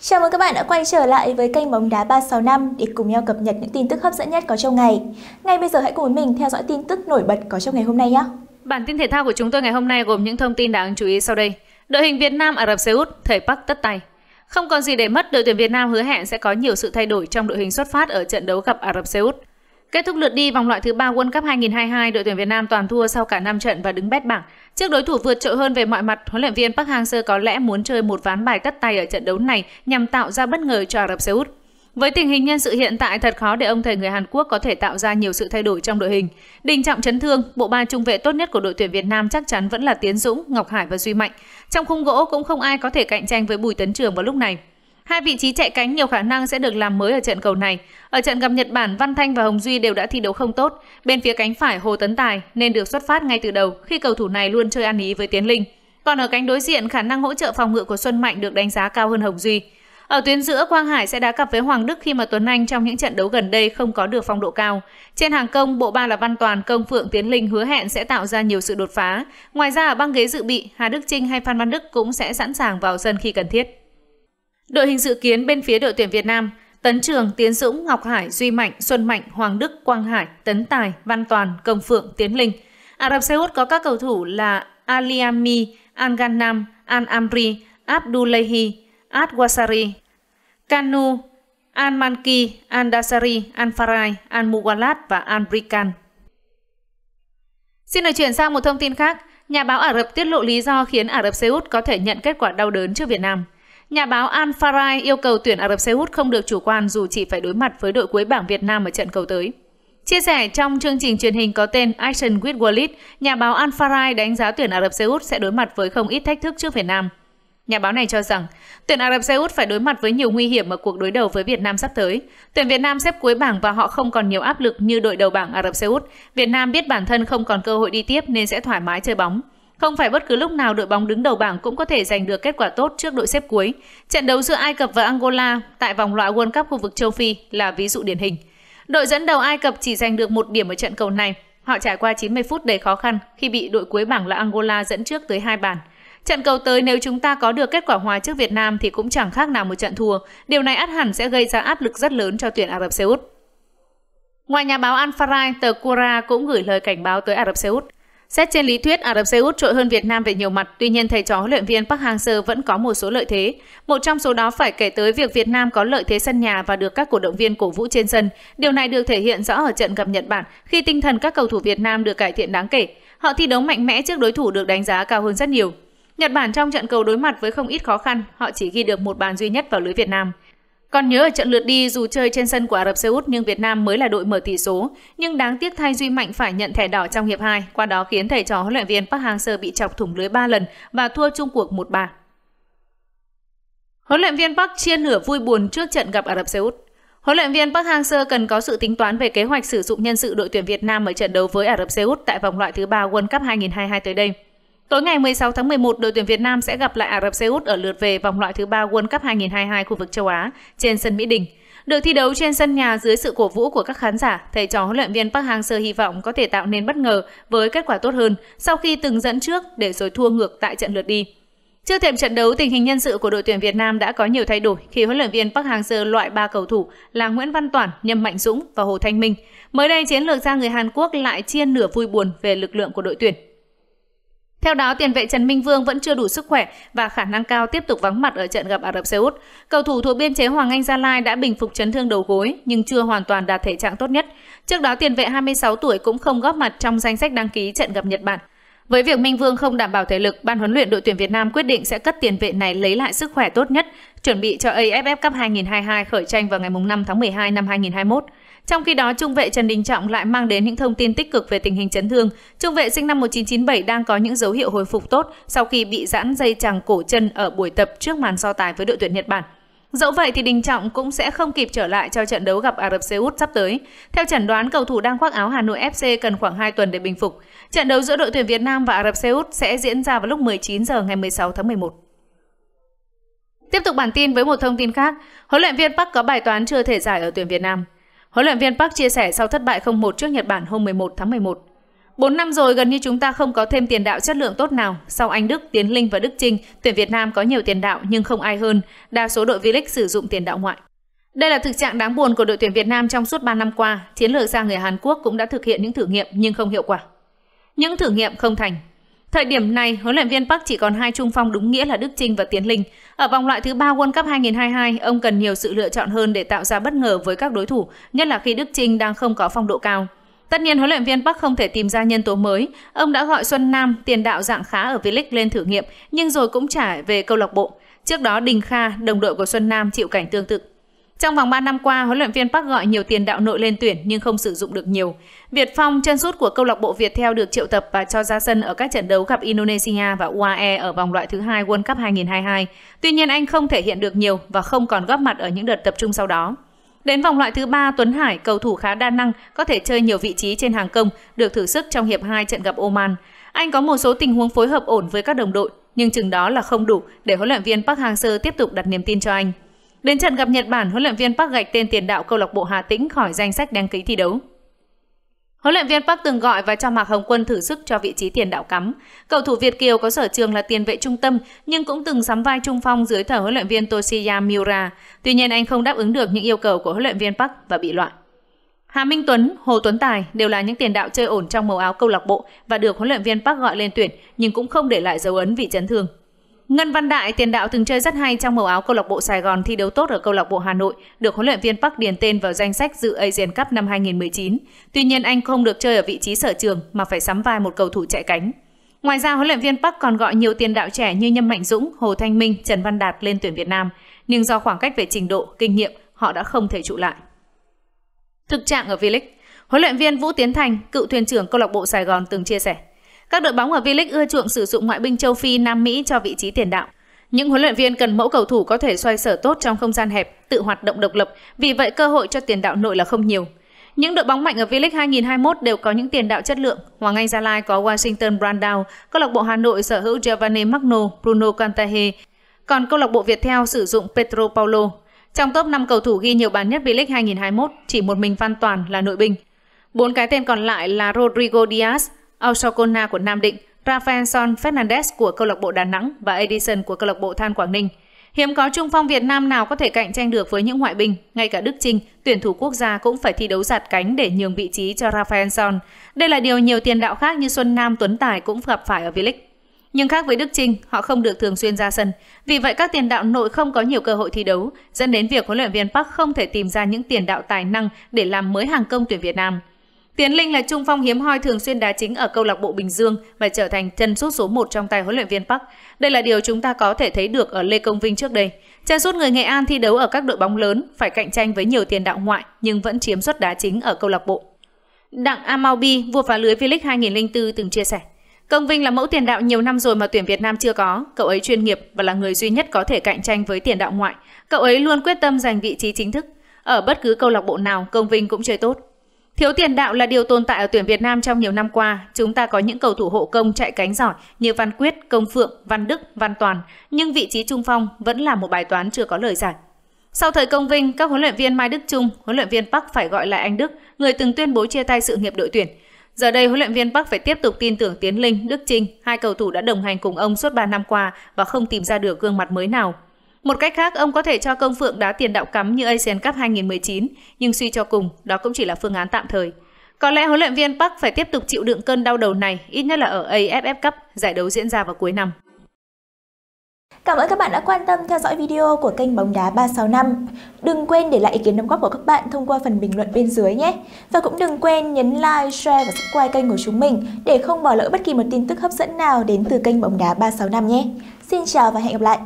Chào mừng các bạn đã quay trở lại với kênh Bóng Đá 365 để cùng nhau cập nhật những tin tức hấp dẫn nhất có trong ngày. Ngay bây giờ hãy cùng với mình theo dõi tin tức nổi bật có trong ngày hôm nay nhé. Bản tin thể thao của chúng tôi ngày hôm nay gồm những thông tin đáng chú ý sau đây. Đội hình Việt Nam Ả Rập Xê Út thầy Park tất tay. Không còn gì để mất, đội tuyển Việt Nam hứa hẹn sẽ có nhiều sự thay đổi trong đội hình xuất phát ở trận đấu gặp Ả Rập Xê Út. Kết thúc lượt đi vòng loại thứ 3 World Cup 2022, đội tuyển Việt Nam toàn thua sau cả 5 trận và đứng bét bảng. Trước đối thủ vượt trội hơn về mọi mặt, huấn luyện viên Park Hang-seo có lẽ muốn chơi một ván bài tất tay ở trận đấu này nhằm tạo ra bất ngờ cho Ả Rập Xê Út. Với tình hình nhân sự hiện tại thật khó để ông thầy người Hàn Quốc có thể tạo ra nhiều sự thay đổi trong đội hình. Đình trọng chấn thương, bộ ba trung vệ tốt nhất của đội tuyển Việt Nam chắc chắn vẫn là Tiến Dũng, Ngọc Hải và Duy Mạnh. Trong khung gỗ cũng không ai có thể cạnh tranh với Bùi Tấn Trường vào lúc này. Hai vị trí chạy cánh nhiều khả năng sẽ được làm mới ở trận cầu này. Ở trận gặp Nhật Bản, Văn Thanh và Hồng Duy đều đã thi đấu không tốt. Bên phía cánh phải Hồ Tấn Tài nên được xuất phát ngay từ đầu khi cầu thủ này luôn chơi ăn ý với Tiến Linh. Còn ở cánh đối diện, khả năng hỗ trợ phòng ngự của Xuân Mạnh được đánh giá cao hơn Hồng Duy. Ở tuyến giữa, Quang Hải sẽ đá cặp với Hoàng Đức khi mà Tuấn Anh trong những trận đấu gần đây không có được phong độ cao. Trên hàng công, bộ ba là Văn Toàn, Công Phượng, Tiến Linh hứa hẹn sẽ tạo ra nhiều sự đột phá. Ngoài ra, ở băng ghế dự bị, Hà Đức Trinh hay Phan Văn Đức cũng sẽ sẵn sàng vào sân khi cần thiết. Đội hình dự kiến bên phía đội tuyển Việt Nam, Tấn Trường, Tiến Dũng, Ngọc Hải, Duy Mạnh, Xuân Mạnh, Hoàng Đức, Quang Hải, Tấn Tài, Văn Toàn, Công Phượng, Tiến Linh. Ả Rập Xê Út có các cầu thủ là Aliami, Al Ghanam, Al Amri, Abdullahi, Ad Wasari, Kanu, Al Manki, Al Dasari, Al Farai, Al Muwalat và Al Brikan. Xin được chuyển sang một thông tin khác. Nhà báo Ả Rập tiết lộ lý do khiến Ả Rập Xê Út có thể nhận kết quả đau đớn trước Việt Nam. Nhà báo Al Farai yêu cầu tuyển Ả Rập Xê Út không được chủ quan dù chỉ phải đối mặt với đội cuối bảng Việt Nam ở trận cầu tới. Chia sẻ trong chương trình truyền hình có tên Action with Walid, nhà báo Al Farai đánh giá tuyển Ả Rập Xê Út sẽ đối mặt với không ít thách thức trước Việt Nam. Nhà báo này cho rằng, tuyển Ả Rập Xê Út phải đối mặt với nhiều nguy hiểm ở cuộc đối đầu với Việt Nam sắp tới. Tuyển Việt Nam xếp cuối bảng và họ không còn nhiều áp lực như đội đầu bảng Ả Rập Xê Út. Việt Nam biết bản thân không còn cơ hội đi tiếp nên sẽ thoải mái chơi bóng. Không phải bất cứ lúc nào đội bóng đứng đầu bảng cũng có thể giành được kết quả tốt trước đội xếp cuối. Trận đấu giữa Ai Cập và Angola tại vòng loại World Cup khu vực châu Phi là ví dụ điển hình. Đội dẫn đầu Ai Cập chỉ giành được một điểm ở trận cầu này. Họ trải qua 90 phút đầy khó khăn khi bị đội cuối bảng là Angola dẫn trước tới hai bàn. Trận cầu tới nếu chúng ta có được kết quả hòa trước Việt Nam thì cũng chẳng khác nào một trận thua. Điều này ắt hẳn sẽ gây ra áp lực rất lớn cho tuyển Ả Rập Xê Út. Ngoài nhà báo Al Farai, tờ Qura cũng gửi lời cảnh báo tới Ả Rập Xê Út. Xét trên lý thuyết, Ả Rập Xê Út trội hơn Việt Nam về nhiều mặt, tuy nhiên thầy trò huấn luyện viên Park Hang-seo vẫn có một số lợi thế. Một trong số đó phải kể tới việc Việt Nam có lợi thế sân nhà và được các cổ động viên cổ vũ trên sân. Điều này được thể hiện rõ ở trận gặp Nhật Bản, khi tinh thần các cầu thủ Việt Nam được cải thiện đáng kể. Họ thi đấu mạnh mẽ trước đối thủ được đánh giá cao hơn rất nhiều. Nhật Bản trong trận cầu đối mặt với không ít khó khăn, họ chỉ ghi được một bàn duy nhất vào lưới Việt Nam. Còn nhớ ở trận lượt đi dù chơi trên sân của Ả Rập Xê Út nhưng Việt Nam mới là đội mở tỷ số, nhưng đáng tiếc thay Duy Mạnh phải nhận thẻ đỏ trong hiệp 2, qua đó khiến thầy trò huấn luyện viên Park Hang-seo bị chọc thủng lưới 3 lần và thua chung cuộc 1-3. Huấn luyện viên Park chia nửa vui buồn trước trận gặp Ả Rập Xê Út. Huấn luyện viên Park Hang-seo cần có sự tính toán về kế hoạch sử dụng nhân sự đội tuyển Việt Nam ở trận đấu với Ả Rập Xê Út tại vòng loại thứ ba World Cup 2022 tới đây. Tối ngày 16 tháng 11, đội tuyển Việt Nam sẽ gặp lại Ả Rập Xê Út ở lượt về vòng loại thứ ba World Cup 2022 khu vực châu Á trên sân Mỹ Đình. Được thi đấu trên sân nhà dưới sự cổ vũ của các khán giả, thầy trò huấn luyện viên Park Hang-seo hy vọng có thể tạo nên bất ngờ với kết quả tốt hơn sau khi từng dẫn trước để rồi thua ngược tại trận lượt đi. Trước thềm trận đấu, tình hình nhân sự của đội tuyển Việt Nam đã có nhiều thay đổi khi huấn luyện viên Park Hang-seo loại 3 cầu thủ là Nguyễn Văn Toản, Nhâm Mạnh Dũng và Hồ Thanh Minh. Mới đây, chiến lược gia người Hàn Quốc lại chia nửa vui buồn về lực lượng của đội tuyển theo đó, tiền vệ Trần Minh Vương vẫn chưa đủ sức khỏe và khả năng cao tiếp tục vắng mặt ở trận gặp Ả Rập Xê Út. Cầu thủ thuộc biên chế Hoàng Anh Gia Lai đã bình phục chấn thương đầu gối nhưng chưa hoàn toàn đạt thể trạng tốt nhất. Trước đó, tiền vệ 26 tuổi cũng không góp mặt trong danh sách đăng ký trận gặp Nhật Bản. Với việc Minh Vương không đảm bảo thể lực, ban huấn luyện đội tuyển Việt Nam quyết định sẽ cất tiền vệ này lấy lại sức khỏe tốt nhất, chuẩn bị cho AFF Cup 2022 khởi tranh vào ngày 5 tháng 12 năm 2021. Trong khi đó, trung vệ Trần Đình Trọng lại mang đến những thông tin tích cực về tình hình chấn thương. Trung vệ sinh năm 1997 đang có những dấu hiệu hồi phục tốt sau khi bị giãn dây chằng cổ chân ở buổi tập trước màn so tài với đội tuyển Nhật Bản. Dẫu vậy thì Đình Trọng cũng sẽ không kịp trở lại cho trận đấu gặp Ả Rập Xê Út sắp tới. Theo chẩn đoán, cầu thủ đang khoác áo Hà Nội FC cần khoảng 2 tuần để bình phục. Trận đấu giữa đội tuyển Việt Nam và Ả Rập Xê Út sẽ diễn ra vào lúc 19 giờ ngày 16 tháng 11. Tiếp tục bản tin với một thông tin khác, huấn luyện viên Park có bài toán chưa thể giải ở tuyển Việt Nam. Huấn luyện viên Park chia sẻ sau thất bại 0-1 trước Nhật Bản hôm 11 tháng 11. 4 năm rồi gần như chúng ta không có thêm tiền đạo chất lượng tốt nào. Sau Anh Đức, Tiến Linh và Đức Trinh, tuyển Việt Nam có nhiều tiền đạo nhưng không ai hơn. Đa số đội V-League sử dụng tiền đạo ngoại. Đây là thực trạng đáng buồn của đội tuyển Việt Nam trong suốt 3 năm qua. Chiến lược gia người Hàn Quốc cũng đã thực hiện những thử nghiệm nhưng không hiệu quả. Những thử nghiệm không thành, Thời điểm này, huấn luyện viên Park chỉ còn hai trung phong đúng nghĩa là Đức Trinh và Tiến Linh. Ở vòng loại thứ ba World Cup 2022, ông cần nhiều sự lựa chọn hơn để tạo ra bất ngờ với các đối thủ, nhất là khi Đức Trinh đang không có phong độ cao. Tất nhiên huấn luyện viên Park không thể tìm ra nhân tố mới. Ông đã gọi Xuân Nam, tiền đạo dạng khá ở V-League lên thử nghiệm, nhưng rồi cũng trả về câu lạc bộ. Trước đó Đình Kha, đồng đội của Xuân Nam chịu cảnh tương tự. Trong vòng 3 năm qua, huấn luyện viên Park gọi nhiều tiền đạo nội lên tuyển nhưng không sử dụng được nhiều. Việt Phong, chân sút của câu lạc bộ Việt theo được triệu tập và cho ra sân ở các trận đấu gặp Indonesia và UAE ở vòng loại thứ hai World Cup 2022. Tuy nhiên anh không thể hiện được nhiều và không còn góp mặt ở những đợt tập trung sau đó. Đến vòng loại thứ ba, Tuấn Hải, cầu thủ khá đa năng, có thể chơi nhiều vị trí trên hàng công, được thử sức trong hiệp 2 trận gặp Oman. Anh có một số tình huống phối hợp ổn với các đồng đội, nhưng chừng đó là không đủ để huấn luyện viên Park Hang-seo tiếp tục đặt niềm tin cho anh. Đến trận gặp Nhật Bản, huấn luyện viên Park gạch tên tiền đạo câu lạc bộ Hà Tĩnh khỏi danh sách đăng ký thi đấu. Huấn luyện viên Park từng gọi và cho Mạc Hồng Quân thử sức cho vị trí tiền đạo cắm. Cầu thủ Việt Kiều có sở trường là tiền vệ trung tâm nhưng cũng từng sắm vai trung phong dưới thời huấn luyện viên Toshiya Miura. Tuy nhiên anh không đáp ứng được những yêu cầu của huấn luyện viên Park và bị loại. Hà Minh Tuấn, Hồ Tuấn Tài đều là những tiền đạo chơi ổn trong màu áo câu lạc bộ và được huấn luyện viên Park gọi lên tuyển nhưng cũng không để lại dấu ấn vì chấn thương. Ngân Văn Đại tiền đạo từng chơi rất hay trong màu áo câu lạc bộ Sài Gòn thi đấu tốt ở câu lạc bộ Hà Nội, được huấn luyện viên Park điền tên vào danh sách dự Asian Cup năm 2019. Tuy nhiên anh không được chơi ở vị trí sở trường mà phải sắm vai một cầu thủ chạy cánh. Ngoài ra huấn luyện viên Park còn gọi nhiều tiền đạo trẻ như Nhâm Mạnh Dũng, Hồ Thanh Minh, Trần Văn Đạt lên tuyển Việt Nam, nhưng do khoảng cách về trình độ, kinh nghiệm, họ đã không thể trụ lại. Thực trạng ở V-League, huấn luyện viên Vũ Tiến Thành, cựu thuyền trưởng câu lạc bộ Sài Gòn từng chia sẻ: các đội bóng ở V-League ưa chuộng sử dụng ngoại binh châu Phi, Nam Mỹ cho vị trí tiền đạo. Những huấn luyện viên cần mẫu cầu thủ có thể xoay sở tốt trong không gian hẹp, tự hoạt động độc lập, vì vậy cơ hội cho tiền đạo nội là không nhiều. Những đội bóng mạnh ở V-League 2021 đều có những tiền đạo chất lượng. Hoàng Anh Gia Lai có Washington Brandao, câu lạc bộ Hà Nội sở hữu Giovanni Magno, Bruno Cantahe, còn câu lạc bộ Việt Theo sử dụng Petro Paulo. Trong top 5 cầu thủ ghi nhiều bàn nhất V-League 2021, chỉ một mình Văn Toàn là nội binh. Bốn cái tên còn lại là Rodrigo Diaz, Ausocona của Nam Định, Rafaelson Son Fernandez của câu lạc bộ Đà Nẵng và Edison của câu lạc bộ Than Quảng Ninh. Hiếm có trung phong Việt Nam nào có thể cạnh tranh được với những ngoại binh, ngay cả Đức Trinh, tuyển thủ quốc gia cũng phải thi đấu giạt cánh để nhường vị trí cho Rafaelson. Đây là điều nhiều tiền đạo khác như Xuân Nam, Tuấn Tài cũng gặp phải ở V-League. Nhưng khác với Đức Trinh, họ không được thường xuyên ra sân. Vì vậy các tiền đạo nội không có nhiều cơ hội thi đấu, dẫn đến việc huấn luyện viên Park không thể tìm ra những tiền đạo tài năng để làm mới hàng công tuyển Việt Nam. Tiến Linh là trung phong hiếm hoi thường xuyên đá chính ở câu lạc bộ Bình Dương và trở thành chân sút số 1 trong tay huấn luyện viên Park. Đây là điều chúng ta có thể thấy được ở Lê Công Vinh trước đây. Chân sút người Nghệ An thi đấu ở các đội bóng lớn, phải cạnh tranh với nhiều tiền đạo ngoại nhưng vẫn chiếm suất đá chính ở câu lạc bộ. Đặng Amaubi, vua phá lưới V-League 2004 từng chia sẻ. Công Vinh là mẫu tiền đạo nhiều năm rồi mà tuyển Việt Nam chưa có. Cậu ấy chuyên nghiệp và là người duy nhất có thể cạnh tranh với tiền đạo ngoại. Cậu ấy luôn quyết tâm giành vị trí chính thức. Ở bất cứ câu lạc bộ nào, Công Vinh cũng chơi tốt. Thiếu tiền đạo là điều tồn tại ở tuyển Việt Nam trong nhiều năm qua. Chúng ta có những cầu thủ hộ công chạy cánh giỏi như Văn Quyết, Công Phượng, Văn Đức, Văn Toàn, nhưng vị trí trung phong vẫn là một bài toán chưa có lời giải. Sau thời công vinh, các huấn luyện viên Mai Đức Trung, huấn luyện viên Park phải gọi lại anh Đức, người từng tuyên bố chia tay sự nghiệp đội tuyển. Giờ đây huấn luyện viên Park phải tiếp tục tin tưởng Tiến Linh, Đức Trinh, hai cầu thủ đã đồng hành cùng ông suốt 3 năm qua và không tìm ra được gương mặt mới nào một cách khác, ông có thể cho công phượng đá tiền đạo cắm như Asian Cup 2019, nhưng suy cho cùng, đó cũng chỉ là phương án tạm thời. Có lẽ huấn luyện viên Park phải tiếp tục chịu đựng cơn đau đầu này, ít nhất là ở AFF Cup, giải đấu diễn ra vào cuối năm. Cảm ơn các bạn đã quan tâm theo dõi video của kênh Bóng đá 365. Đừng quên để lại ý kiến đóng góp của các bạn thông qua phần bình luận bên dưới nhé. Và cũng đừng quên nhấn like, share và subscribe kênh của chúng mình để không bỏ lỡ bất kỳ một tin tức hấp dẫn nào đến từ kênh Bóng đá 365 nhé. Xin chào và hẹn gặp lại!